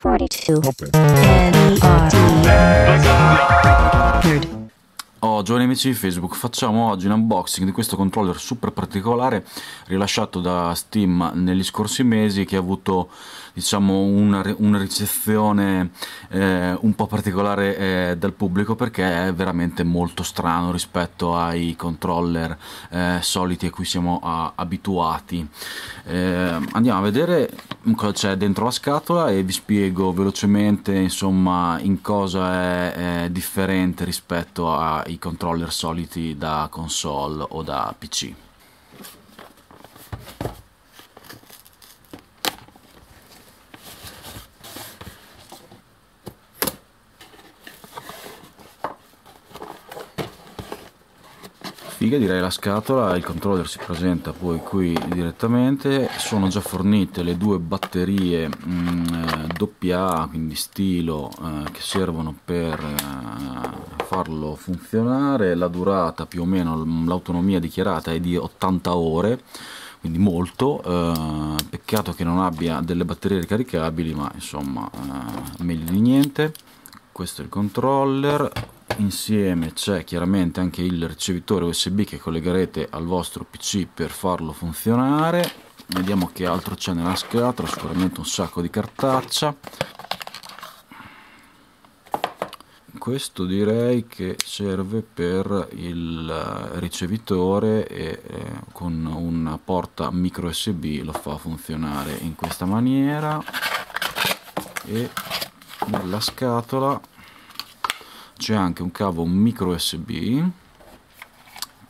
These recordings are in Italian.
42. N-E-R-D. Nerd. Oh, giovani amici di Facebook, facciamo oggi un unboxing di questo controller super particolare rilasciato da Steam negli scorsi mesi che ha avuto diciamo una, una ricezione eh, un po' particolare eh, dal pubblico perché è veramente molto strano rispetto ai controller eh, soliti a cui siamo a, abituati eh, andiamo a vedere cosa c'è dentro la scatola e vi spiego velocemente insomma in cosa è, è differente rispetto ai i controller soliti da console o da PC. Figa direi la scatola, il controller si presenta poi qui direttamente, sono già fornite le due batterie AA, mm, eh, quindi stilo, eh, che servono per eh, farlo funzionare, la durata più o meno, l'autonomia dichiarata è di 80 ore, quindi molto, eh, peccato che non abbia delle batterie ricaricabili, ma insomma eh, meglio di niente. Questo è il controller, insieme c'è chiaramente anche il ricevitore USB che collegherete al vostro PC per farlo funzionare. Vediamo che altro c'è nella scatola, sicuramente un sacco di cartaccia questo direi che serve per il eh, ricevitore e eh, con una porta micro usb lo fa funzionare in questa maniera e nella scatola c'è anche un cavo micro usb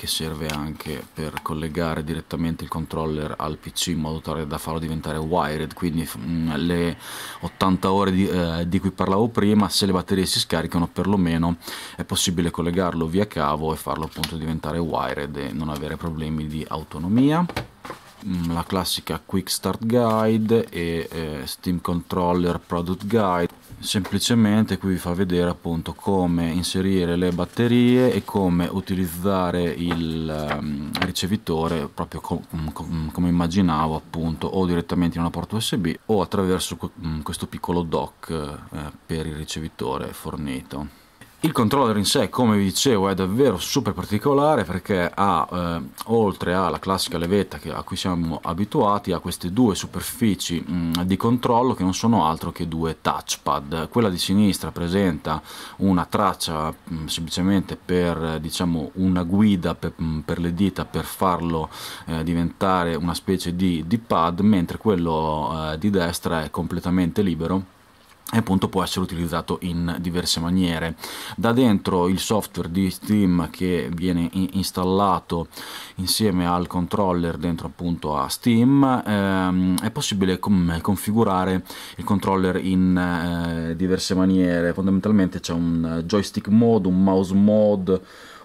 che serve anche per collegare direttamente il controller al PC in modo tale da farlo diventare wired, quindi mh, mm, le 80 ore di, eh, di, cui parlavo prima, se le batterie si scaricano perlomeno è possibile collegarlo via cavo e farlo appunto diventare wired e non avere problemi di autonomia mm, la classica Quick Start Guide e eh, Steam Controller Product Guide semplicemente qui vi fa vedere appunto come inserire le batterie e come utilizzare il ehm, ricevitore proprio com mm, com mm, come immaginavo appunto o direttamente in una porta usb o attraverso mm, questo piccolo dock eh, per il ricevitore fornito il controller in sé, come vi dicevo, è davvero super particolare perché ha, eh, oltre alla classica levetta a cui siamo abituati, ha queste due superfici mh, mm, di controllo che non sono altro che due touchpad. Quella di sinistra presenta una traccia mh, mm, semplicemente per diciamo, una guida per, mh, mm, per, le dita per farlo eh, diventare una specie di, di pad, mentre quello eh, di destra è completamente libero e appunto può essere utilizzato in diverse maniere da dentro il software di Steam che viene installato insieme al controller dentro appunto a Steam ehm, è possibile configurare il controller in eh, diverse maniere fondamentalmente c'è un eh, joystick mode, un mouse mode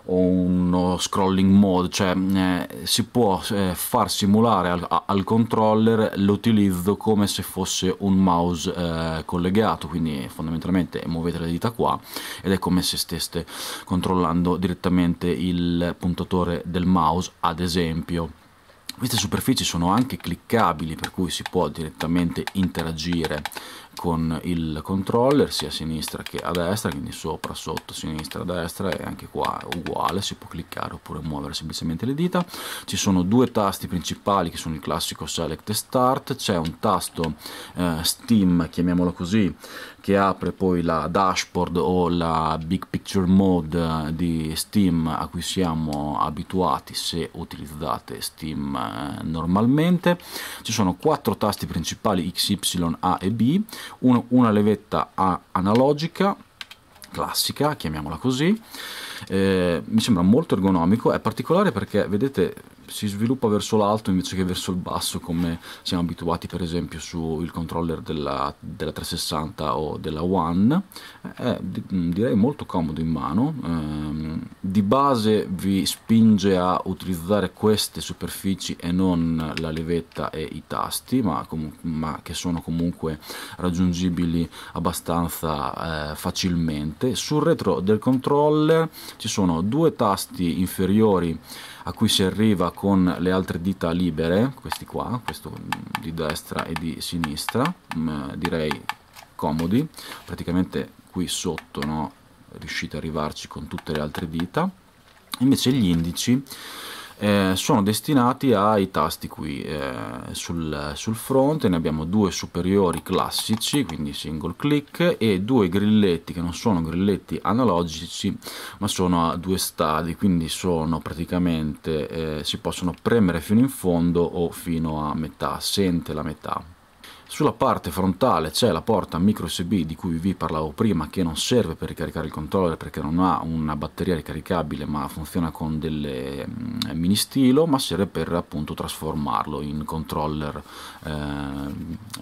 o uno scrolling mode, cioè eh, si può eh, far simulare al, al controller l'utilizzo come se fosse un mouse eh, collegato, quindi fondamentalmente muovete le dita qua ed è come se steste controllando direttamente il puntatore del mouse, ad esempio. Queste superfici sono anche cliccabili, per cui si può direttamente interagire con il controller sia a sinistra che a destra quindi sopra, sotto, sinistra, destra e anche qua è uguale si può cliccare oppure muovere semplicemente le dita ci sono due tasti principali che sono il classico select e start c'è un tasto eh, steam chiamiamolo così che apre poi la dashboard o la big picture mode eh, di steam a cui siamo abituati se utilizzate steam eh, normalmente ci sono quattro tasti principali x, y, a e b uno, una levetta analogica classica, chiamiamola così, eh, mi sembra molto ergonomico, è particolare perché vedete si sviluppa verso l'alto invece che verso il basso come siamo abituati per esempio sul controller della, della 360 o della One, è mm, direi molto comodo in mano, eh, di base vi spinge a utilizzare queste superfici e non la levetta e i tasti, ma, ma che sono comunque raggiungibili abbastanza eh, facilmente. Sul retro del controller ci sono due tasti inferiori a cui si arriva con le altre dita libere, questi qua, questo di destra e di sinistra, mm, direi comodi, praticamente qui sotto no, riuscite a arrivarci con tutte le altre dita, invece gli indici eh, sono destinati ai tasti qui eh, sul, sul fronte ne abbiamo due superiori classici quindi single click e due grilletti che non sono grilletti analogici ma sono a due stadi quindi sono praticamente eh, si possono premere fino in fondo o fino a metà sente la metà sulla parte frontale c'è la porta micro USB di cui vi parlavo prima che non serve per ricaricare il controller perché non ha una batteria ricaricabile ma funziona con delle mm, mini stilo ma serve per appunto trasformarlo in controller eh,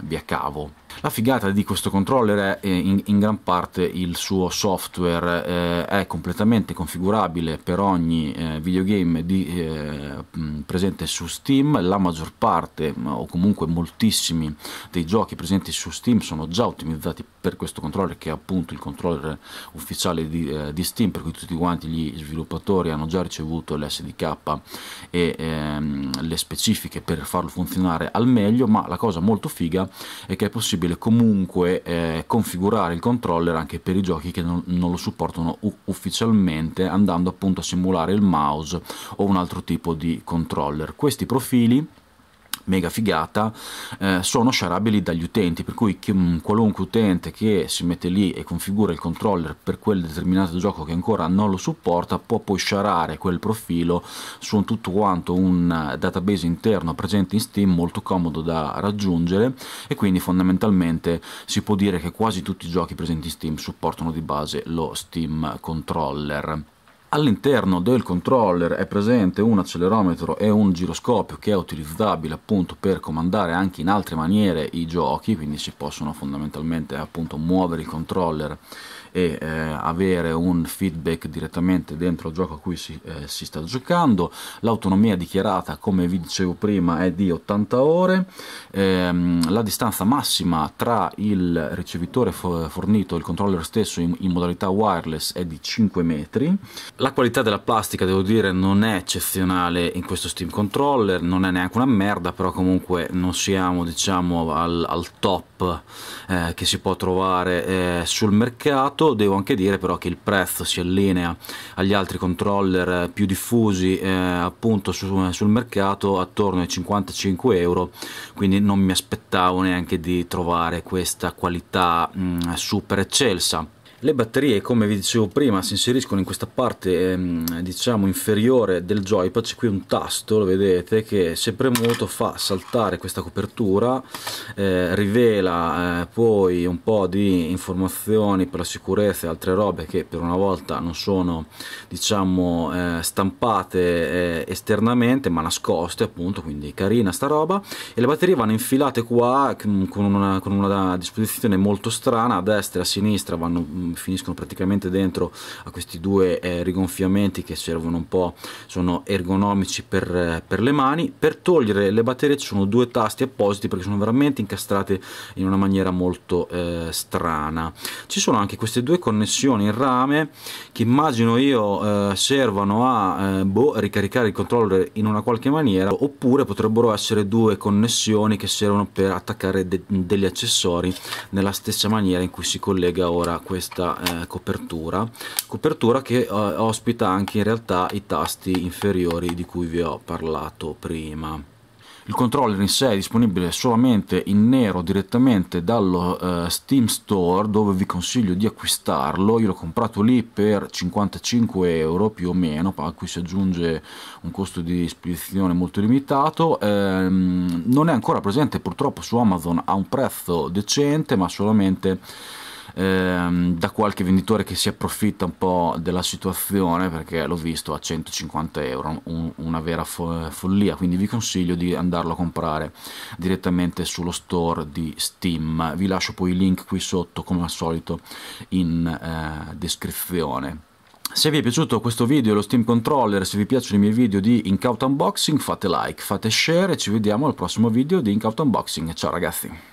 via cavo. La figata di questo controller è eh, in, in gran parte il suo software, eh, è completamente configurabile per ogni eh, videogame di, eh, mm, presente su Steam, la maggior parte mm, o comunque moltissimi dei giochi presenti su Steam sono già ottimizzati per questo controller che è appunto il controller ufficiale di, eh, di Steam per cui tutti quanti gli sviluppatori hanno già ricevuto l'SDK e ehm, le specifiche per farlo funzionare al meglio ma la cosa molto figa è che è possibile comunque eh, configurare il controller anche per i giochi che non, non lo supportano ufficialmente andando appunto a simulare il mouse o un altro tipo di controller questi profili mega figata, eh, sono sharabili dagli utenti, per cui mm, qualunque utente che si mette lì e configura il controller per quel determinato gioco che ancora non lo supporta può poi sharare quel profilo su tutto quanto un eh, database interno presente in Steam molto comodo da raggiungere e quindi fondamentalmente si può dire che quasi tutti i giochi presenti in Steam supportano di base lo Steam Controller. All'interno del controller è presente un accelerometro e un giroscopio che è utilizzabile appunto per comandare anche in altre maniere i giochi, quindi si possono fondamentalmente appunto muovere il controller e eh, avere un feedback direttamente dentro il gioco a cui si, eh, si sta giocando. L'autonomia dichiarata, come vi dicevo prima, è di 80 ore. Ehm, la distanza massima tra il ricevitore fornito e il controller stesso in, in modalità wireless è di 5 metri. La qualità della plastica, devo dire, non è eccezionale in questo Steam Controller, non è neanche una merda, però comunque non siamo, diciamo, al, al top eh, che si può trovare eh, sul mercato. Devo anche dire però che il prezzo si allinea agli altri controller eh, più diffusi eh, appunto su, sul mercato attorno ai 55 euro, quindi non mi aspettavo neanche di trovare questa qualità mh, mm, super eccelsa le batterie, come vi dicevo prima, si inseriscono in questa parte ehm, diciamo inferiore del joypad, c'è qui un tasto, lo vedete, che se premuto fa saltare questa copertura, eh, rivela eh, poi un po' di informazioni per la sicurezza e altre robe che per una volta non sono diciamo eh, stampate eh, esternamente ma nascoste appunto, quindi carina sta roba e le batterie vanno infilate qua con una, con una disposizione molto strana, a destra e a sinistra vanno mm, finiscono praticamente dentro a questi due eh, rigonfiamenti che servono un po', sono ergonomici per, eh, per, le mani. Per togliere le batterie ci sono due tasti appositi perché sono veramente incastrate in una maniera molto eh, strana. Ci sono anche queste due connessioni in rame che immagino io eh, servano a eh, boh, ricaricare il controller in una qualche maniera oppure potrebbero essere due connessioni che servono per attaccare de degli accessori nella stessa maniera in cui si collega ora questa questa eh, copertura copertura che eh, ospita anche in realtà i tasti inferiori di cui vi ho parlato prima il controller in sé è disponibile solamente in nero direttamente dallo eh, Steam Store dove vi consiglio di acquistarlo. Io l'ho comprato lì per 55 euro più o meno, a cui si aggiunge un costo di spedizione molto limitato. Ehm, non è ancora presente purtroppo su Amazon a un prezzo decente ma solamente ehm, da qualche venditore che si approfitta un po' della situazione perché l'ho visto a 150 euro, un, una vera fo follia, quindi vi consiglio di andarlo a comprare direttamente sullo store di Steam, vi lascio poi i link qui sotto come al solito in eh, descrizione. Se vi è piaciuto questo video, lo Steam Controller, se vi piacciono i miei video di Incaut Unboxing, fate like, fate share e ci vediamo al prossimo video di Incaut Unboxing. Ciao ragazzi!